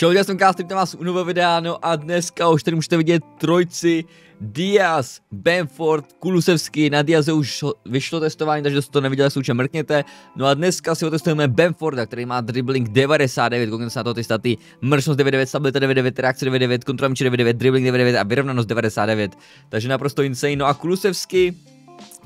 Čau já jsem Kástry, tam vás u nového videa, no a dneska už tady můžete vidět trojci Diaz, Benford, Kulusevsky, na Diaze už vyšlo testování, takže jste to neviděl, se mrkněte. No a dneska si otestujeme Benforda, který má dribbling 99, koukněte se na to ty staty, mršnost 99, stabilita 99, reakce 99, kontra 99, dribbling 99 a vyrovnanost 99, takže naprosto insane. No a Kulusevsky,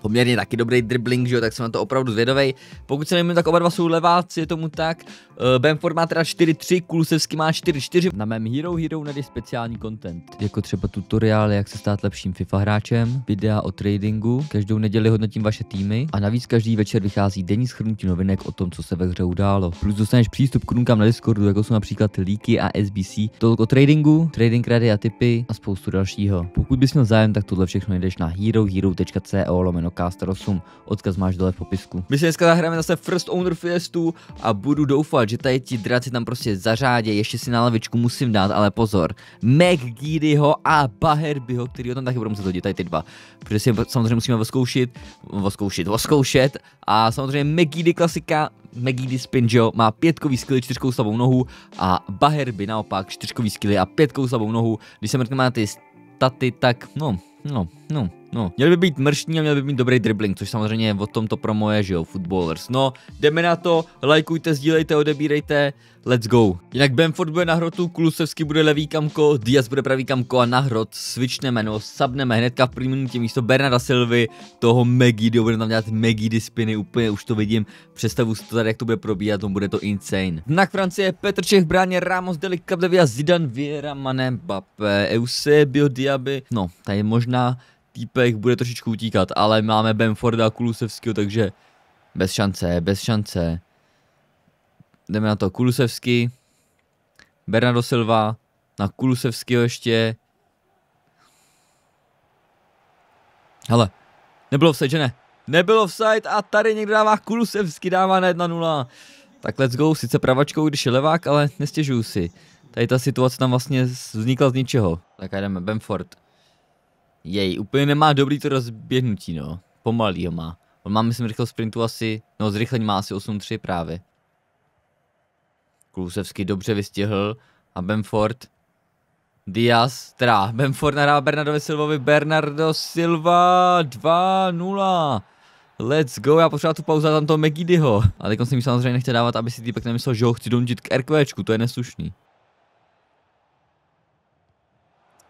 poměrně taky dobrý dribbling, že jo, tak jsem na to opravdu zvědovej. Pokud se nevím, tak oba dva jsou leváci, je tomu tak. Eh, Benford má teda 4-3, Kulusevský má 4-4. Na mém Hero Hero Net speciální content, jako třeba tutoriál, jak se stát lepším FIFA hráčem, videa o tradingu, každou neděli hodnotím vaše týmy a navíc každý večer vychází denní schrnutí novinek o tom, co se ve hře událo. Plus dostaneš přístup k runkám na Discordu, jako jsou například líky a SBC, tolik o tradingu, trading rady a typy a spoustu dalšího. Pokud bys měl zájem, tak tohle všechno najdeš na herohero.co lomeno Hellcaster 8. Odkaz máš dole v popisku. My se dneska zahráme zase First Owner Fiestu a budu doufat, že tady ti draci tam prostě zařádě, ještě si na lavičku musím dát, ale pozor. McGeadyho a Baherbyho, který ho tam taky budou muset hodit, tady ty dva. Protože si samozřejmě musíme vyzkoušet, vyzkoušet, vyzkoušet. a samozřejmě McGeady klasika, Megidi Spinjo má pětkový skily čtyřkou slabou nohu a Baherby naopak čtyřkový skily a pětkou slabou nohu. Když se mrkneme na ty staty, tak no, no, no, No, měl by být mrštní a měl by mít dobrý dribbling, což samozřejmě o tom to promo že jo, footballers. No, jdeme na to, lajkujte, sdílejte, odebírejte, let's go. Jinak Benford bude na hrotu, Kulusevský bude levý kamko, Diaz bude pravý kamko a na hrot switchneme, no, sabneme hnedka v první minutě místo Bernarda Silvy, toho Megidio, bude tam dělat Megidy spiny, úplně už to vidím, představu si to tady, jak to bude probíhat, to no, bude to insane. Na Francie, Petr Čech, bráně, Ramos, delik, Kabdevia, Zidane, Viera, Mané, Bape, Eusebio, Diaby, no, tady možná týpek bude trošičku utíkat, ale máme Bamforda a Kulusevského, takže bez šance, bez šance. Jdeme na to Kulusevský, Bernardo Silva, na Kulusevského ještě. Hele, nebylo offside, že ne? Nebylo offside a tady někdo dává Kulusevský, dává na 1-0. Tak let's go, sice pravačkou, když je levák, ale nestěžuju si. Tady ta situace tam vlastně vznikla z ničeho. Tak jdeme, Bamford. Jej, úplně nemá dobrý to rozběhnutí, no. Pomalý ho má. On má, myslím, rychlost sprintu asi, no zrychlení má asi 8-3 právě. Klusevsky dobře vystihl a Benford. Diaz, teda Benford nahrává Bernardovi Silvovi, Bernardo Silva 2-0. Let's go, já potřeba tu pauzu tam toho Megidyho. Ale teď si mi samozřejmě nechce dávat, aby si týpek nemyslel, že ho chci donutit k RQčku, to je neslušný.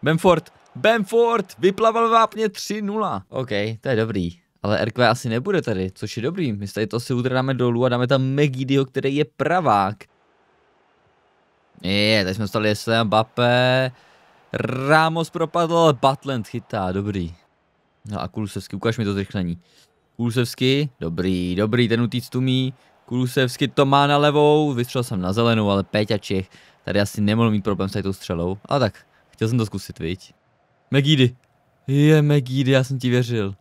Benford, Benford, vyplaval vápně 3-0. OK, to je dobrý. Ale RQ asi nebude tady, což je dobrý. My tady to si utrdáme dolů a dáme tam Megidio, který je pravák. Je, tady jsme dostali Jesle Mbappé. Ramos propadl, Batland chytá, dobrý. No a Kulusevsky, ukáž mi to zrychlení. Kulusevsky, dobrý, dobrý, ten utíc tumí. Kulusevsky to má na levou, vystřel jsem na zelenou, ale Péťa Čech tady asi nemohl mít problém s tou střelou. A tak, Chtěl jsem to zkusit, viď? Megidy. Je, Megidy, já jsem ti věřil.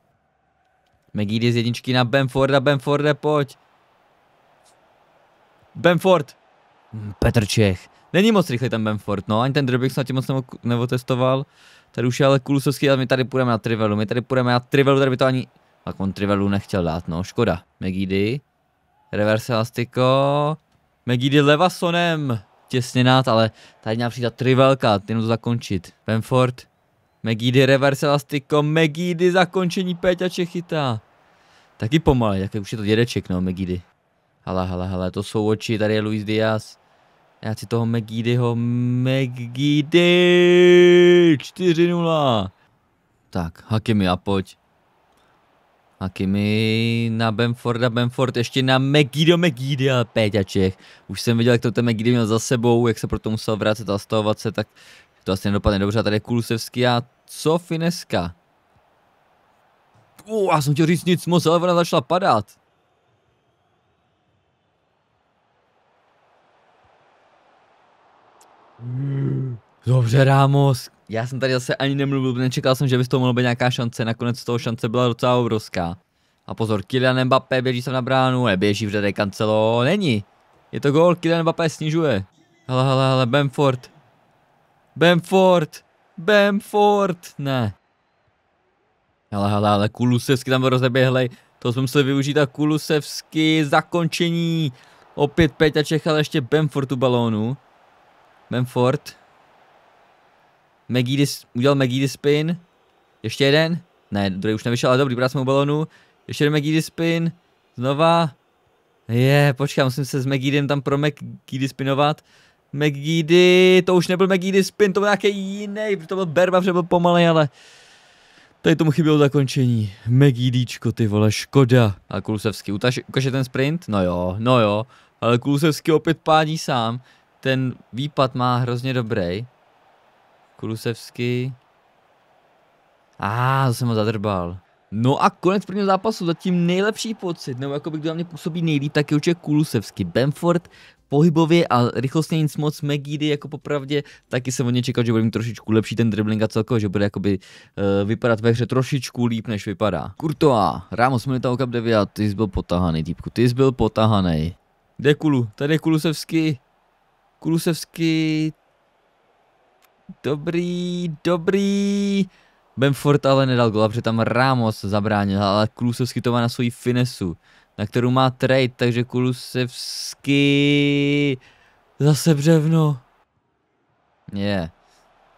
Megidy z jedničky na Bamforda, Bamforde, pojď. Bamford. Hm, Petr Čech. Není moc rychlý ten Bamford, no, ani ten jsem na tím moc neotestoval. Tady už je ale Kulusovský ale my tady půjdeme na Trivelu, my tady půjdeme na Trivelu, tady by to ani... Tak on Trivelu nechtěl dát, no, škoda. Megidy. Reverse elastiko. Megidy levasonem těsně nad, ale tady měla přijít ta trivelka, jenom to zakončit. Benford, Megidy reverse elastiko, Megidy zakončení Péťa chytá. Taky pomalej, tak už je to dědeček, no, Megidy. Hele, hele, hele, to jsou oči, tady je Luis Diaz. Já si toho Megidyho, Megidy, 4-0. Tak, Hakimi a pojď. Kimi na Bamforda, Bamford ještě na Megido Péťa Čech. Už jsem viděl, jak to ten Megido měl za sebou, jak se proto musel vrátit a stavovat se, tak to asi nedopadne dobře. A tady je Kulusevský a co Fineska? U, já jsem chtěl říct nic moc, ale ona začala padat. Mm. Dobře, Rámos. Já jsem tady zase ani nemluvil, nečekal jsem, že by z toho mohla být nějaká šance, nakonec z toho šance byla docela obrovská. A pozor, Kylian Mbappé běží se na bránu, neběží v řadě kancelo, není. Je to gol, Kylian Mbappé snižuje. Hele, hele, hele, Bamford. Bamford. Bamford, ne. Hele, hele, hele, Kulusevsky tam rozeběhlej. To jsme museli využít a Kulusevsky zakončení. Opět Peťa Čech, ještě Bamfordu balónu. Bamford. Megidis, udělal Megidis spin, Ještě jeden. Ne, druhý už nevyšel, ale dobrý, právě jsme u balonu. Ještě jeden Megidis spin, Znova. Je, počkej, musím se s Megidem tam pro Megidis spinovat, Megidy, to už nebyl spin, to byl nějaký jiný, to byl Berba, protože byl pomalej, ale... Tady tomu chybělo zakončení. Megidíčko, ty vole, škoda. A Kulusevský, ukaže ten sprint? No jo, no jo. Ale Kulusevský opět pádí sám. Ten výpad má hrozně dobrý. Kulusevský. A ah, to jsem ho zadrbal. No a konec prvního zápasu, zatím nejlepší pocit, nebo jako by kdo na mě působí nejlíp, tak je určitě Kulusevský. Bamford pohybově a rychlostně nic moc, Megidy jako popravdě, taky jsem od něj čekal, že bude mít trošičku lepší ten dribbling a celkově, že bude jakoby uh, vypadat ve hře trošičku líp, než vypadá. Kurtoa, Ramos Militao Cup 9, ty jsi byl potahaný, týpku, ty jsi byl potahaný. Kde Kulu? Tady je Kulusevský. Kulusevský, Dobrý, dobrý. Benford ale nedal gola, protože tam Ramos zabránil, ale Kulusevsky má na svoji finesu, na kterou má trade, takže Kulusevsky zase břevno. Je. Yeah.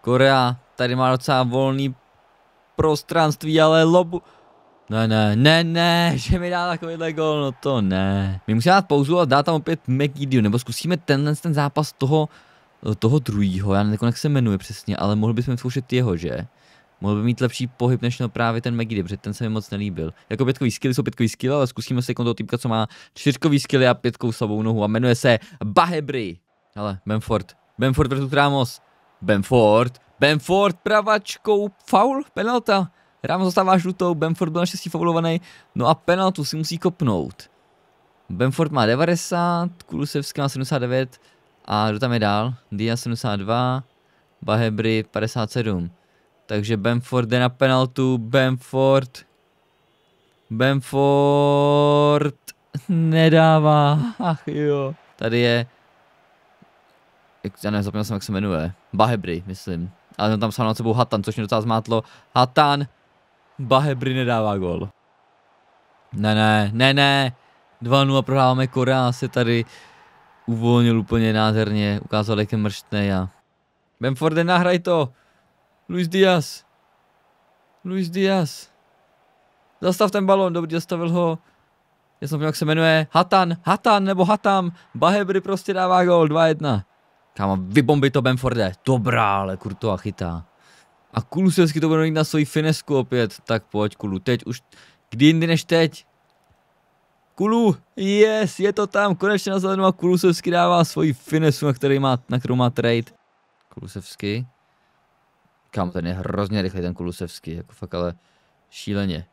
Korea tady má docela volný prostranství, ale lobu... Ne, ne, ne, ne, že mi dá takovýhle gol, no to ne. My musíme dát pauzu a dát tam opět McGeedio, nebo zkusíme tenhle ten zápas toho Eh, toho druhého, já nevím, jak se jmenuje přesně, ale mohl bychom zkoušet jeho, že? Mohl by mít lepší pohyb, než no právě ten Megidy, protože ten se mi moc nelíbil. Jako pětkový skill jsou pětkový skill, ale zkusíme se toho týpka, co má čtyřkový skill a pětkou slabou nohu a jmenuje se Bahebry. Ale Benford, Benford versus Ramos. Benford, Benford, pravačkou. Foul, penalta. Ramos zastává žlutou, Benford byl naštěstí faulovaný, no a penaltu si musí kopnout. Benford má 90, Kulusevský má 79, a kdo tam je dál? Dia 72, Bahebry 57. Takže Bamford jde na penaltu, Bamford. Bamford nedává, ach jo. Tady je, já nevím, zapomněl jsem, jak se jmenuje, Bahebry, myslím. Ale tam sám nad sebou Hatan, což mě docela zmátlo. Hatan, Bahebry nedává gol. Ne, ne, ne, ne, 2-0 prohráváme Korea asi tady uvolnil úplně nádherně, ukázal, jak je mrštný a... Benforde, nahraj to! Luis Diaz! Luis Diaz! Zastav ten balon, dobrý, zastavil ho. Já jsem jak se jmenuje. Hatan, Hatan nebo Hatam. Bahebry prostě dává gol, 2-1. Kámo, vybombi to Benforde. Dobrá, ale a chytá. A Kulusevsky to bude mít na svoji finesku opět. Tak pojď, Kulu, teď už, kdy jindy než teď. Kulu, yes, je to tam, konečně na zelenou a Kulusevsky dává svoji finesu, na, který má, na kterou má trade. Kulusevsky. Kam ten je hrozně rychlý ten Kulusevsky, jako fakt ale šíleně.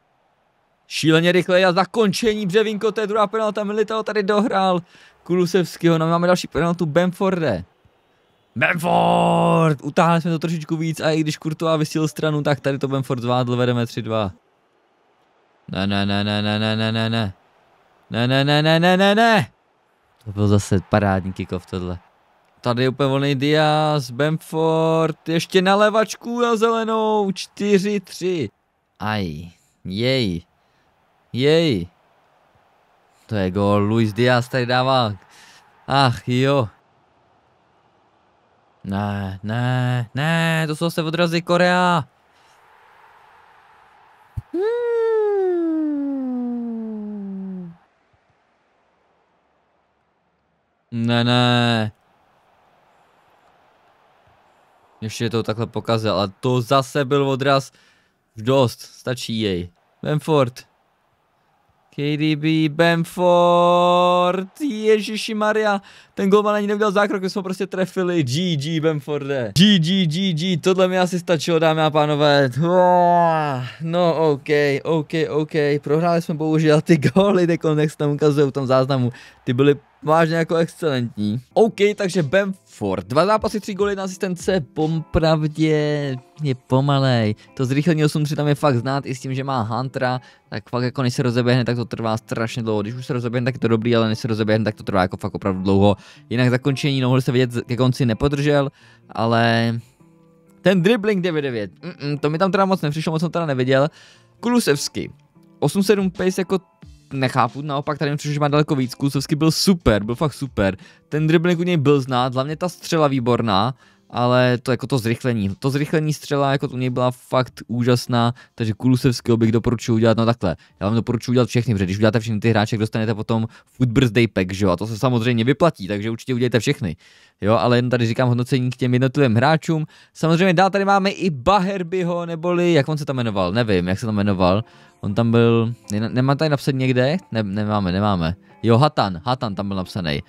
Šíleně rychle a zakončení Břevinko, to je druhá penalta, Militao tady dohrál Kulusevskýho, no máme další penaltu Bamforde. Bamford! Utáhli jsme to trošičku víc a i když Kurtová vysíl stranu, tak tady to Bamford zvádl, vedeme 3-2. Ne, ne, ne, ne, ne, ne, ne, ne. Ne, ne, ne, ne, ne, ne, ne. To byl zase parádní kickoff tohle. Tady je úplně volný Diaz, Bamford, ještě na levačku na zelenou, 4-3. Aj, jej, jej. To je gol, Luis Diaz tady dává. Ach jo. Ne, ne, ne, to jsou se odrazy Korea. Ne, ne. Ještě to takhle pokazil, ale to zase byl odraz dost, stačí jej. Bamford. KDB, Bamford, Ježiši Maria, ten golman ani neudělal zákrok, my jsme prostě trefili, GG Bamforde, GG, GG, tohle mi asi stačilo dámy a pánové, no ok, ok, ok, prohráli jsme bohužel ty góly, ty kontext tam ukazují v tom záznamu, ty byly vážně jako excelentní. OK, takže Bamford. Dva zápasy, tři góly na asistence, pompravdě je pomalej. To zrychlení 8-3 tam je fakt znát i s tím, že má Huntera, tak fakt jako než se rozeběhne, tak to trvá strašně dlouho. Když už se rozeběhne, tak je to dobrý, ale než se rozeběhne, tak to trvá jako fakt opravdu dlouho. Jinak zakončení no se vidět ke konci nepodržel, ale ten dribbling 99, mm -mm, to mi tam teda moc nepřišlo, moc jsem teda neviděl. Kulusevsky, 8-7 pace jako nechápu, naopak tady přišel, že má daleko víc, Kusovský byl super, byl fakt super, ten dribbling u něj byl znát, hlavně ta střela výborná, ale to jako to zrychlení. To zrychlení střela jako to u něj byla fakt úžasná, takže Kulusevského bych doporučil udělat, no takhle, já vám doporučuji udělat všechny, protože když uděláte všechny ty hráče, dostanete potom Food Birthday Pack, že jo, a to se samozřejmě vyplatí, takže určitě udělejte všechny. Jo, ale jen tady říkám hodnocení k těm jednotlivým hráčům. Samozřejmě dál tady máme i Baherbyho, neboli, jak on se tam jmenoval, nevím, jak se tam jmenoval. On tam byl, nemá tady napsat někde? Ne, nemáme, nemáme. Jo, Hatan, Hatan tam byl napsaný.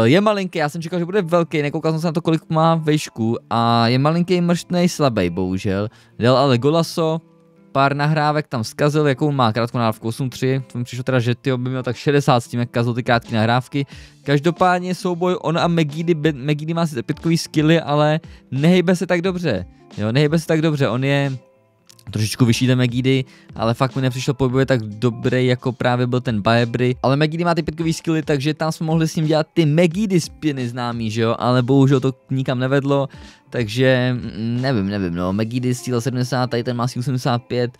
Uh, je malinký, já jsem čekal, že bude velký, nekoukal jsem se na to, kolik má vejšku a je malinký, mrštný, slabý, bohužel. Dal ale Golaso, pár nahrávek tam zkazil, jakou má krátkou nahrávku 8-3, to mi přišlo teda, že ty by měl tak 60 s tím, jak kazil ty krátké nahrávky. Každopádně souboj on a Megidy, Megidy má sice pětkový skilly, ale nehejbe se tak dobře, jo, nehejbe se tak dobře, on je trošičku vyšší ten Megidy, ale fakt mi nepřišel pohybově tak dobrý, jako právě byl ten Baebry. Ale Megidy má ty pětkový skilly, takže tam jsme mohli s ním dělat ty Megidy spiny známý, že jo, ale bohužel to nikam nevedlo, takže mm, nevím, nevím, no, Megidy síla 70, tady ten má 85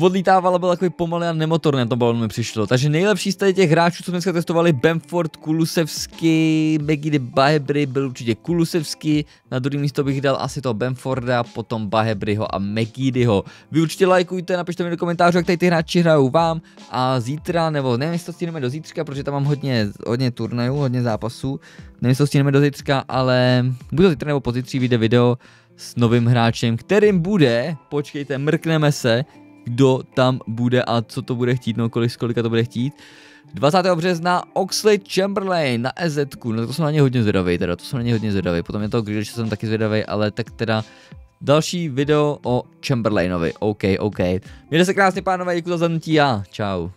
odlítávala, byla takový pomalý a na to balonu mi přišlo. Takže nejlepší z těch hráčů, co jsme dneska testovali, Bamford, Kulusevsky, Megide Bahebry byl určitě Kulusevsky, na druhý místo bych dal asi toho Bamforda, potom Bahebryho a Megidyho. Vy určitě lajkujte, napište mi do komentářů, jak tady ty hráči hrajou vám a zítra, nebo nevím, jestli to stíneme do zítřka, protože tam mám hodně, hodně turnajů, hodně zápasů, nevím, jestli to stíneme do zítřka, ale buď to zítra nebo pozítří vyjde video s novým hráčem, kterým bude, počkejte, mrkneme se, kdo tam bude a co to bude chtít, no kolik, kolika to bude chtít. 20. března Oxley Chamberlain na EZ, no to jsem na ně hodně zvědavý, teda to jsem na ně hodně zvědavý, potom je to že jsem taky zvědavý, ale tak teda další video o Chamberlainovi, OK, OK. Mějte se krásně pánové, děkuji za zhrnutí a čau.